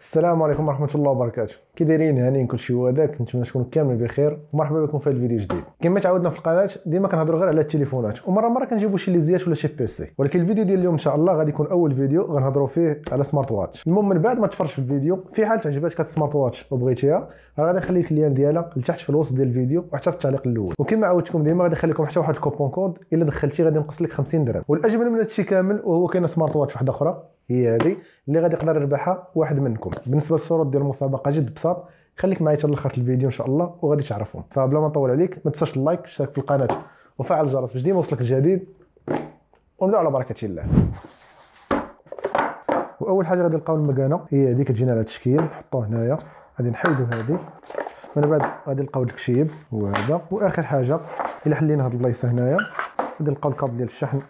السلام عليكم ورحمه الله وبركاته كي دايرين هانيين كلشي وهذاك نتمنى تكونوا كامل بخير ومرحبا بكم في هذا الفيديو الجديد كما تعودنا في القناه ديما كنهضروا غير على التليفونات ومره مره كنجيبوا شي ليزيات ولا شي بيسي ولكن الفيديو ديال اليوم ان شاء الله غادي يكون اول فيديو غنهضروا فيه على سمارت واتش المهم من بعد ما تفرج في الفيديو في حال تعجبتك السمارت واتش وبغيتيها راه غادي نخلي لك اللين ديالها لتحت في الوسط ديال الفيديو وحتى في التعليق الاول وكما عودتكم ديما غادي نخلي لكم حتى واحد الكوبون كود الا دخلتي غادي نقص لك 50 درهم والاجمل من هادشي كامل وهو كاين سمارت واتش واحده اخرى هي هذه اللي غادي يقدر يربحها واحد منكم بالنسبه للشروط ديال المسابقه جد بساط خليك معايا حتى لاخر الفيديو ان شاء الله وغادي تعرفهم فبلا ما نطول عليك ما تنساش اللايك اشترك في القناه وفعل الجرس باش ديما يوصلك الجديد ونبدا على بركه الله واول حاجه غادي نلقاو المكانه هي هذه كتجينا على تشكيل نحطوه هنايا غادي نحيدو هذه من بعد غادي نلقاو الكشيب وهذا واخر حاجه الا حلينا هذه البلايصه هنايا غادي نلقاو الكاب ديال الشحن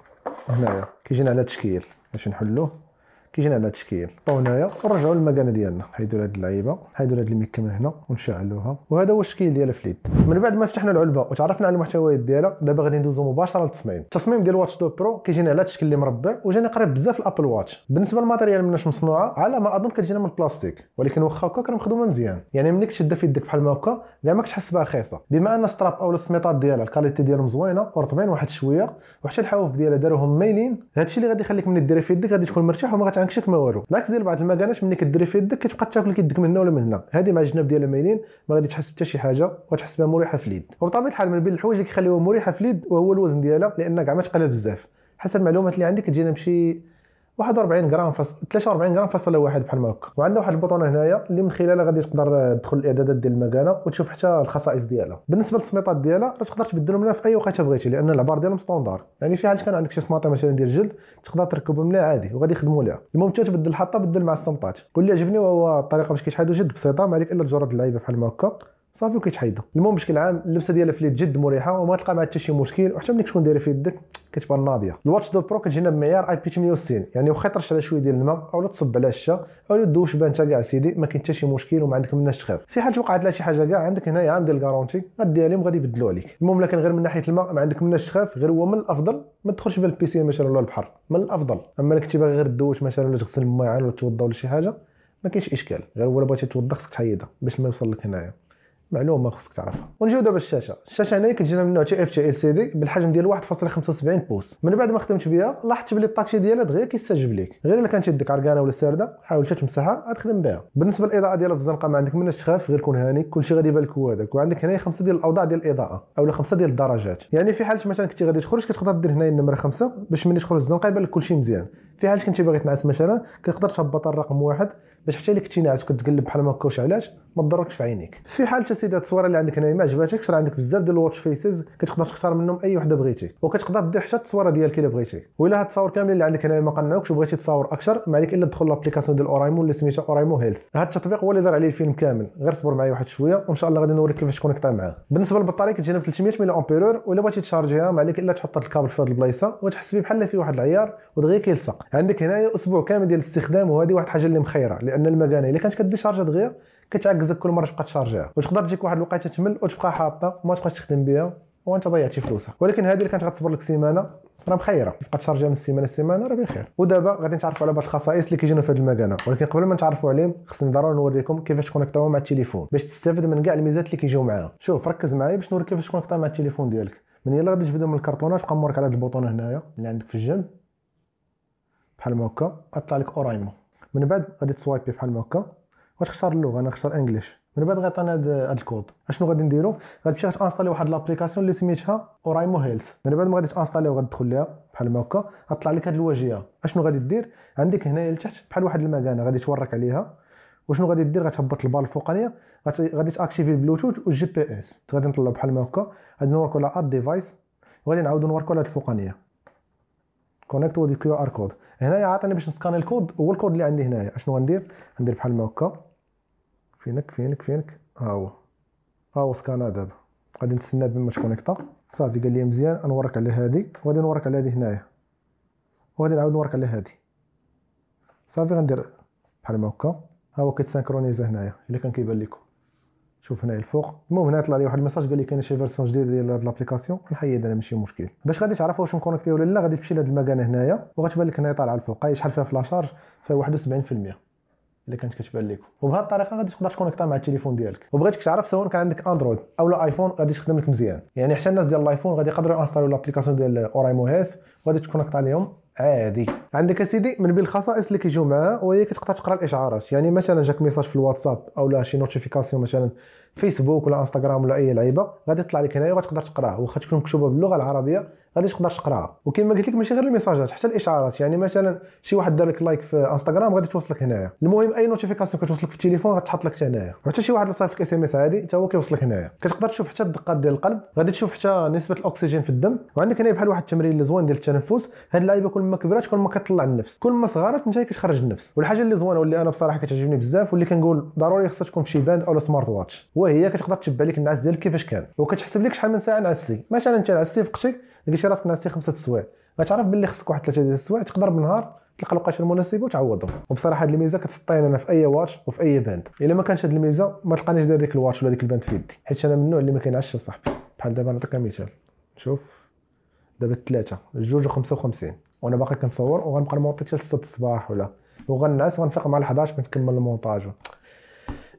هنايا كيجينا على تشكيل باش نحلوه كيجينا على التشكيل طو هنايا ورجعوا للمكانه ديالنا حيدوا هاد اللعيبه حيدوا هاد الميك من هنا ونشعلوها وهذا هو الشكل ديال الفليد من بعد ما فتحنا العلبه وتعرفنا على المحتويات ديالها دابا غادي ندوزو مباشره للتصميم التصميم ديال واتش دو برو كيجينا على الشكل اللي مربع وجانا قريب بزاف الابل واتش بالنسبه للماتيريال مناش مصنوعه على ما اظن كتجينا من البلاستيك ولكن واخا هكا كان مخدومه مزيان يعني ملي كتشدها في يدك بحال ما هكا لا ما كتحس بها رخيصه بما ان الستراب او السميطات ديالها الكاليتي ديالهم زوينه ورطبين واحد شويه وحتى الحواف ديالها داروهم مايلين هادشي اللي غادي يخليك ملي ديري في يدك غادي تكون مرتاح وما كنكشف ما والو العكس ديال بعض المكانات ملي كديري في يدك كتبقى تاكل كيدك من هنا ولا من هنا هذه مع الجناب ديالها مايلين ما غادي تحس حتى شي حاجه وتحس بها مريحه في اليد وبطبيعه الحال من بين الحوايج اللي كيخليوها مريحه في اليد وهو الوزن ديالها لان كاع ما تقلها بزاف حسب المعلومات اللي عندي كتجينا بشي 41 غرام فاصل 43 غرام فاصل واحد بحال ما هكا وعندنا واحد البوطونه هنايا اللي من خلالها غادي تقدر تدخل الاعدادات ديال المكانه وتشوف حتى الخصائص ديالها بالنسبه للسميطات ديالها راه تقدر تبدلهم لها في اي وقت بغيتي لان العبار ديالهم ستوندار يعني في حال كان عندك شي سماطه مثلا ديال الجلد تقدر تركبهم لها عادي وغادي يخدموا لها المهم حتى تبدل الحطه بدل مع السمطات واللي عجبني هو الطريقه باش كيتحادوا جد بسيطه ما عليك الا تجرب اللعيبه بحال ما هكا صافي وكيتحيدها المهم بشكل عام اللبسه ديالها اليد جد مريحه وما تلقى مع حتى شي مشكل وحتى ملي كتكون داير في يدك كتبان ناضيه الواتش دو برو كتجينا بمعيار اي بي 68 يعني واخا ترش على شويه ديال الماء اولا تصب على الشا اولا دوش بان انت كاع سيدي ما كاين حتى شي مشكل وما عندك مناش تخاف في حال توقعت لها شي حاجه كاع عندك هنايا عندي الكارونتي غادي عليهم غادي يبدلوا عليك المهم لكن غير من ناحيه الماء ما عندك مناش تخاف غير هو من الافضل ما تدخلش بالبيسي مثلا ولا البحر من الافضل اما لك تبغي غير دوش مثلا ولا تغسل الماء يعني ولا توضا ولا شي حاجه ما كاينش اشكال غير هو بغيتي توضا خصك تحيدها باش ما يوصل لك هنايا معلومه خصك تعرفها ونجيو دابا الشاشه الشاشه هنايا كتجينا من نوع تي اف تي ال سي دي بالحجم ديال 1.75 بوص من بعد ما خدمت بها لاحظت بلي الطاكشي ديالها دغيا كيستجب ليك غير الا كانت يدك عرقانه ولا سارده حاول حتى تمسحها غتخدم بها بالنسبه للاضاءه ديالها في الزنقه ما عندك مناش تخاف غير كون هاني كلشي غادي يبان لك هو هذاك وعندك هنايا خمسه ديال الاوضاع ديال الاضاءه اولا خمسه ديال الدرجات يعني في حاله مثلا كنتي غادي تخرج كتقدر دير هنايا النمره خمسه باش ملي تخرج الزنقه يبان لك كلشي مزيان في حاله كنتي باغي تنعس مثلا كتقدر تهبط الرقم واحد باش حتى كنتي ناعس وكتقلب بحال ما هكا علاش ما تضركش في عينيك في حاله سيده التصويره اللي عندك هنايا ما عجباتكش راه عندك بزاف ديال الواتش فيسز كتقدر تختار منهم اي وحده بغيتي وكتقدر دير حتى التصويره ديالك الا بغيتي ولا هاد التصاور كاملين اللي عندك هنايا ما قنعوكش وبغيتي تصاور اكثر ما عليك الا تدخل لابليكاسيون ديال اورايمو اللي سميتها اورايمو هيلث هاد التطبيق هو اللي دار عليه الفيلم كامل غير صبر معايا واحد شويه وان شاء الله غادي نوريك كيفاش تكونيكتا معاه بالنسبه للبطاريه كتجينا ب 300 ملي امبيرور ولا بغيتي تشارجيها ما عليك الا تحط الكابل في هاد البلايصه وتحس بيه بحال فيه واحد العيار ودغيا كيلصق عندك هنايا اسبوع كامل ديال الاستخدام وهذه واحد الحاجه اللي مخيره لان المكانه الا كانت كدي دغيا كتعكزك كل مره تبقى تشارجيها وتقدر تجيك واحد الوقيته تمل وتبقى حاطه وما تبقاش تخدم بها وانت ضيعتي فلوسك ولكن هذه اللي كانت غتصبر لك سيمانه راه مخيره تبقى تشارجيها من سيمانه لسيمانه راه بخير ودابا غادي نتعرفوا على بعض الخصائص اللي كيجينا في هذه المكانه ولكن قبل ما نتعرفوا عليهم خصني ضروري نوريكم كيفاش تكونكتاو مع التليفون باش تستافد من كاع الميزات اللي كيجيو معاها شوف ركز معايا باش نوريك كيفاش تكونيكتاو مع التليفون ديالك من يلا غادي تبدا من الكرتونه تبقى مورك على هذا البوطون هنايا اللي عندك في الجنب بحال ما هكا غطلع لك اورايمو من بعد غادي تسوايبي بحال ما هكا واش نختار اللغه انا نختار انجليش من بعد غيعطينا هاد الكود اشنو غادي نديرو غتمشي غتانستالي واحد لابليكاسيون اللي سميتها اورايمو هيلث من بعد ما غادي تانستالي وغتدخل ليها بحال ما هكا غتطلع لك هاد الواجهه اشنو غادي دير عندك هنايا لتحت بحال واحد المكانه غادي تورك عليها وشنو غادي دير غتهبط البال الفوقانيه غادي تاكتيفي البلوتوث والجي بي اس غادي نطلع بحال ما هكا غادي نوركو على اد ديفايس وغادي نعاودو نوركو على الفوقانيه كونيكت ود كيو ار كود هنايا عاطيني باش نسكاني الكود هو الكود اللي عندي هنايا اشنو غندير غندير بحال ما هكا فينك فينك فينك ها هو ها هو سكانا دابا غادي نتسنى بما تكونيكطا صافي قال لي مزيان نورك على هادي وغادي نورك على هادي هنايا وغادي نعاود نورك على هادي صافي غندير بحال ما هكا ها هو كيتسانكرونيزا هنايا الا كان كيبان لكم شوف هنايا الفوق المهم هنا طلع لي واحد الميساج قال لي كاين شي فيرسون جديده ديال هاد لابليكاسيون نحيد انا ماشي مشكل باش غادي تعرف واش مكونكتي ولا لا غادي تمشي لهاد المكان هنايا وغتبان لك هنايا طالعه الفوق هاي شحال فيها فلاشارج فيها 71% اللي كانت كتبان لكم وبهذه الطريقه غادي تقدر تكونيكتا مع التليفون ديالك وبغيتك تعرف سواء كان عندك اندرويد او لا ايفون غادي تخدم لك مزيان يعني حتى الناس ديال الايفون غادي يقدروا ينستاليو لابليكاسيون ديال اورايمو هيث وغادي تكونيكتا لهم عادي عندك سيدي من بين الخصائص اللي كيجيو معاه وهي كتقدر تقرا الاشعارات يعني مثلا جاك ميساج في الواتساب لا شي نوتيفيكاسيون مثلا فيسبوك ولا انستغرام ولا اي لعيبه غادي تطلع لك هنايا وغتقدر تقراها واخا تكون مكتوبه باللغه العربيه غادي تقدر تقراها وكما قلت لك ماشي غير الميساجات حتى الاشعارات يعني مثلا شي واحد دار لك لايك في انستغرام غادي توصلك هنايا المهم اي نوتيفيكاسيون كتوصلك في التليفون غتحط لك هنايا وحتى شي واحد صيفط لك اس ام اس عادي حتى هو كيوصلك هنايا كتقدر تشوف حتى الدقات ديال القلب غادي تشوف حتى نسبه الاكسجين في الدم وعندك هنا بحال واحد التمرين اللي زوين ديال التنفس هاد اللعيبه كل ما كبرات كل ما كطلع النفس كل ما صغرت انت كتخرج النفس والحاجه اللي زوينه واللي انا بصراحه كتعجبني بزاف واللي كنقول ضروري خصها تكون في شي باند او سمارت واتش وهي كتقدر تتبع لك النعاس ديالك كيفاش كان وكتحسب لك شحال من ساعه نعسي مثلا انت نعسي في لقيتي راسك نعسي خمسه السوايع غتعرف باللي خصك واحد ثلاثه ديال السوايع تقدر بالنهار تلقى الوقيته المناسبه وتعوضهم وبصراحه هذه الميزه كتسطين انا في اي واتش وفي اي باند الا ما كانش هذه الميزه ما تلقانيش داير ديك الواتش ولا ديك الباند في يدي حيت انا من النوع اللي ما كينعش صاحبي بحال دابا نعطيك مثال شوف دابا الثلاثه جوج و55 وانا باقي كنصور وغنبقى نمونطي حتى 6 الصباح ولا وغنعس وغنفيق مع 11 باش نكمل المونتاج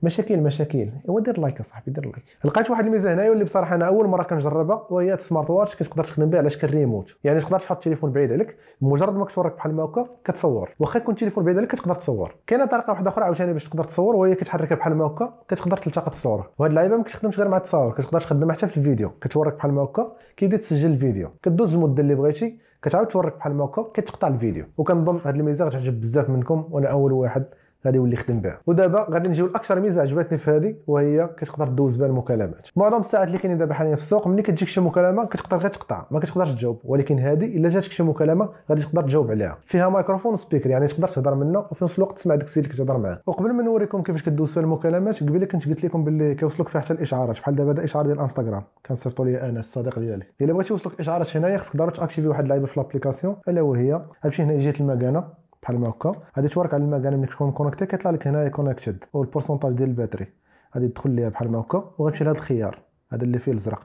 مشاكل مشاكل ايوا دير لايك صاحبي دير لايك لقيت واحد الميزه هنايا واللي بصراحه انا اول مره كنجربها وهي السمارت واتش كتقدر تخدم بها على شكل ريموت يعني تقدر تحط التليفون بعيد عليك مجرد ما كتورك بحال ما هكا كتصور واخا يكون التليفون بعيد عليك كتقدر تصور كاينه طريقه واحده اخرى عاوتاني باش تقدر تصور وهي كتحركها بحال ما هكا كتقدر تلتقط الصوره وهاد اللعيبه ما كتخدمش غير مع التصاور كتقدر تخدمها حتى في الفيديو كتورك بحال ما هكا كيبدا تسجل الفيديو كدوز المده اللي بغيتي كتعاود تورك بحال ما هكا كتقطع الفيديو وكنظن هاد الميزه غتعجب بزاف منكم وانا اول واحد غادي يولي يخدم بها ودابا غادي نجيو لاكثر ميزه عجبتني في هذه وهي كتقدر دوز بها المكالمات معظم الساعات اللي كاينين دابا حاليا في السوق ملي كتجيك شي مكالمه كتقدر غير تقطع ما كتقدرش تجاوب ولكن هذه الا جاتك شي مكالمه غادي تقدر تجاوب عليها فيها مايكروفون وسبيكر يعني تقدر تهضر منه وفي نفس الوقت تسمع داك السيد اللي كتهضر معاه وقبل ما نوريكم كيفاش كدوز فيها المكالمات قبيله كنت قلت لكم باللي كيوصلك فيها حتى الاشعارات بحال دابا هذا اشعار ديال انستغرام كنصيفطوا ليا انا الصديق ديالي الا بغيتي يوصلك اشعارات هنايا خصك ضروري تاكتيفي واحد اللعيبه في لابليكاسيون الا وهي غتمشي هنا جهه المكانه بحال ما هكا غادي تورك على المكان ملي تكون كونكتي كيطلع لك هنايا كونكتد والبورسونتاج ديال الباتري غادي تدخل ليها بحال ما هكا وغتمشي لهذا الخيار هذا اللي فيه الازرق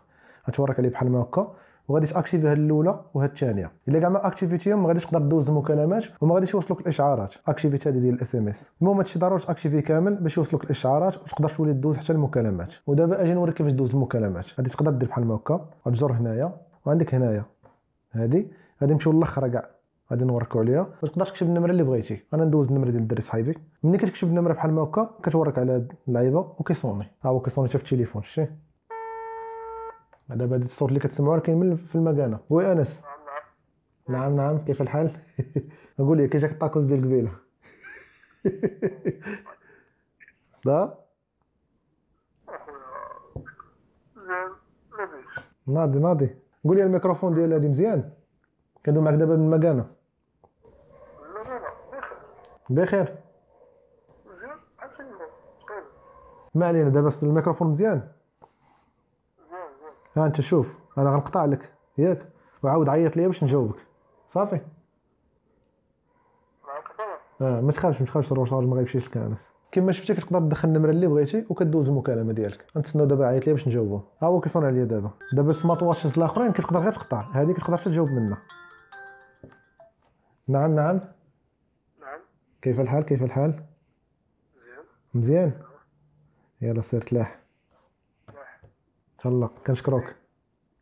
غتورك عليه بحال ما هكا وغادي تاكتيفي هاد الاولى وهاد الثانيه الا كاع ما اكتيفيتيهم ما غاديش تقدر دوز المكالمات وما غاديش يوصلوك الاشعارات اكتيفيتي هذه ديال الاس ام اس المهم هادشي ضروري تاكتيفي كامل باش يوصلوك الاشعارات وتقدر تولي دوز حتى المكالمات ودابا اجي نوريك كيفاش دوز المكالمات غادي تقدر دير بحال هكا غتجر هنايا وعندك هنايا هادي غادي نمشيو للاخر كاع غادي نوركو عليها ما تقدرش تكتب النمره اللي بغيتي انا ندوز النمره ديال الدري صاحبي ملي كتكتب النمره بحال ما هكا كتورك على هاد اللعيبه وكيصوني ها هو كيصوني حتى في التليفون شتي دابا هاد الصوت اللي كتسمعوه راه كاين في المكانه وي انس نعم نعم كيف الحال نقول لك جاك الطاكوس ديال قبيله دا ناضي ناضي قول لي الميكروفون ديال هادي مزيان كندوي معاك دابا من المكانه بخير طيب. ما علينا دابا الميكروفون مزيان ها انت شوف انا غنقطع لك ياك وعاود عيط ليا باش نجاوبك صافي اه ما تخافش ما تخافش الروشارج ما غيمشيش انس كما شفتي كتقدر تدخل النمره اللي بغيتي وكدوز المكالمه ديالك غنتسناو دابا عيط ليا باش نجاوبو ها هو كيصون عليا دابا دابا السمارت واتشز الاخرين كتقدر غير تقطع هذه كتقدر تجاوب منها نعم نعم كيف الحال كيف الحال مزيان مزيان يلا سير تلاح تهلا كنشكروك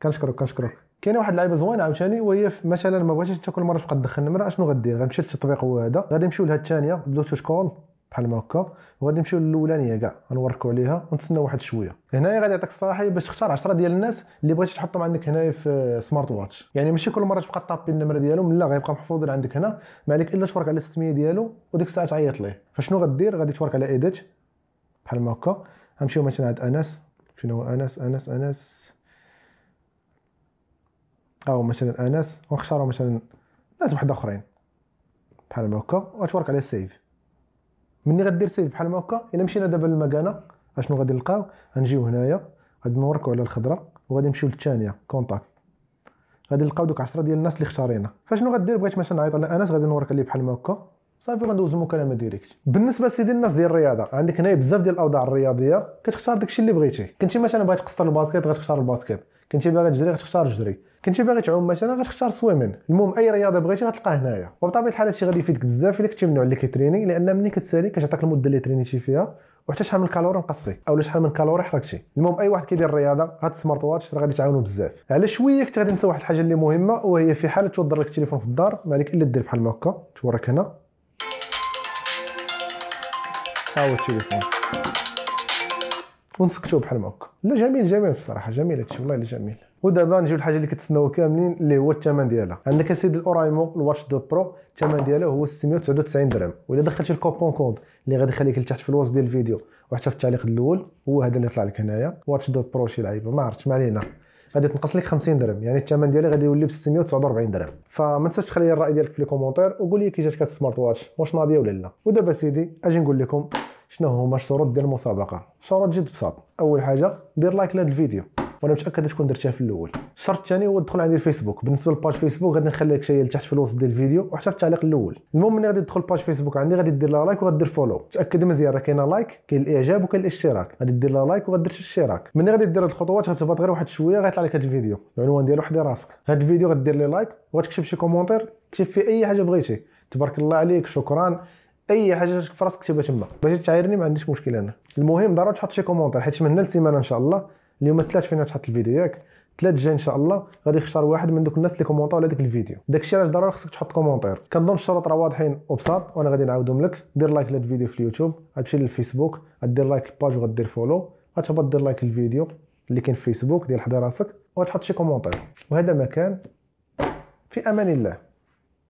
كنشكروك كنشكروك كاينه واحد اللعيبه زوينه عاوتاني وهي مثلا ما بغيتيش انت كل مره تبقى تدخل نمره اشنو غدير غنمشي للتطبيق هو هذا غادي نمشيو لهاد الثانيه بلوتوث كول بحال ما هكا وغادي نمشيو للاولانيه كاع غنوركو عليها ونتسناو واحد شويه هنايا غادي يعطيك الصلاحيه باش تختار 10 ديال الناس اللي بغيتي تحطهم عندك هنايا في سمارت واتش يعني ماشي كل مره تبقى طابي النمره ديالهم لا غيبقى محفوظ عندك هنا ما عليك الا تورك على السميه ديالو وديك الساعه تعيط ليه فشنو غدير غادي تورك على ايديت بحال ما هكا غنمشيو مثلا عند انس شنو انس انس انس او مثلا انس ونختاروا مثلا ناس واحد اخرين بحال ما هكا وتورك على سيف مني غدير سيف بحال ما هكا الا مشينا دابا للمكانه اشنو غادي نلقاو غنجيو هنايا غادي نوركو على الخضره وغادي نمشيو للثانيه كونتاكت غادي نلقاو دوك 10 ديال الناس اللي اختارينا فاشنو غدير بغيت مثلا نعيط على انس غادي نورك عليه بحال ما هكا صافي غندوز المكالمه ديريكت بالنسبه لسيدي الناس ديال الرياضه عندك هنايا بزاف ديال الاوضاع الرياضيه كتختار داكشي اللي بغيتيه كنتي مثلا باغي تقصر الباسكيت غتختار الباسكيت كنتي باغي تجري غتختار الجري كنتي باغي تعوم مثلا غتختار سويمين المهم اي رياضه بغيتي غتلقاها هنايا وبطبيعه الحال هادشي غادي يفيدك بزاف الا كنتي منوع اللي كيتريني لان ملي كتسالي كتعطيك المده اللي ترينيتي فيها وحتى شحال من كالوري نقصي اولا شحال من كالوري حركتي المهم اي واحد كيدير الرياضه هاد السمارت واتش راه غادي تعاونو بزاف على شويه كنت غادي نسى واحد الحاجه اللي مهمه وهي في حاله توضر لك التليفون في الدار عليك الا دير بحال هكا توريك هنا ها هو التليفون ونسكتوا بحال ما هكا لا جميل جميل بصراحه جميل هادشي والله الا جميل ودابا نجيو لحاجه اللي كتسناو كاملين اللي هو الثمن ديالها عندك اسيدي الاورايمو الواتش دو برو الثمن ديالها هو 699 درهم والا دخلتي الكوبون كود اللي غادي يخليك لتحت في الوصف ديال الفيديو وحتى في التعليق الاول هو هذا اللي طلع لك هنايا واتش دو برو شي لعيبه ما عرفتش ما علينا غادي تنقص لك 50 درهم يعني الثمن ديالي غادي يولي ب 649 درهم فما تنساش تخلي لي الراي ديالك في لي كومونتير وقول لي كي جاتك هاد السمارت واتش واش ناضيه ولا لا ودابا سيدي اجي نقول لكم شنو هما الشروط ديال المسابقه شروط جد بساط اول حاجه دير لايك لهاد الفيديو وانا متاكد تكون درتها في الاول الشرط الثاني هو تدخل عندي الفيسبوك بالنسبه للباج فيسبوك غادي نخلي لك شي لتحت في الوسط ديال الفيديو وحتى في التعليق الاول المهم ملي غادي تدخل الباج فيسبوك عندي غادي دير لا لايك وغادير فولو تاكد مزيان راه كاين لايك كاين الاعجاب وكاين الاشتراك غادي دير لا لايك وغادير الاشتراك ملي غادي دير هاد الخطوات غتهبط غير واحد شويه غيطلع لك هاد الفيديو العنوان ديالو حدا راسك هاد الفيديو غدير لي لايك وغتكتب شي كومونتير كتب فيه اي حاجه بغيتي تبارك الله عليك شكرا اي حاجه في راسك كتبها تما باش تعايرني ما عنديش مشكل انا المهم ضروري تحط شي كومونتير حيت من هنا لسيمانه ان شاء الله اليوم الثلاث فينا تحط الفيديو ياك ثلاث جاي ان شاء الله غادي يختار واحد من دوك الناس اللي كومونطاو على داك الفيديو داكشي علاش ضروري خصك تحط كومونتير كنظن الشروط راه واضحين وبساط وانا غادي نعاودهم لك دير لايك لهاد الفيديو في اليوتيوب غتمشي للفيسبوك غدير لايك للباج وغدير فولو غتهبط دير لايك للفيديو اللي كاين في فيسبوك ديال حدا راسك وغتحط شي كومونتير وهذا ما كان في امان الله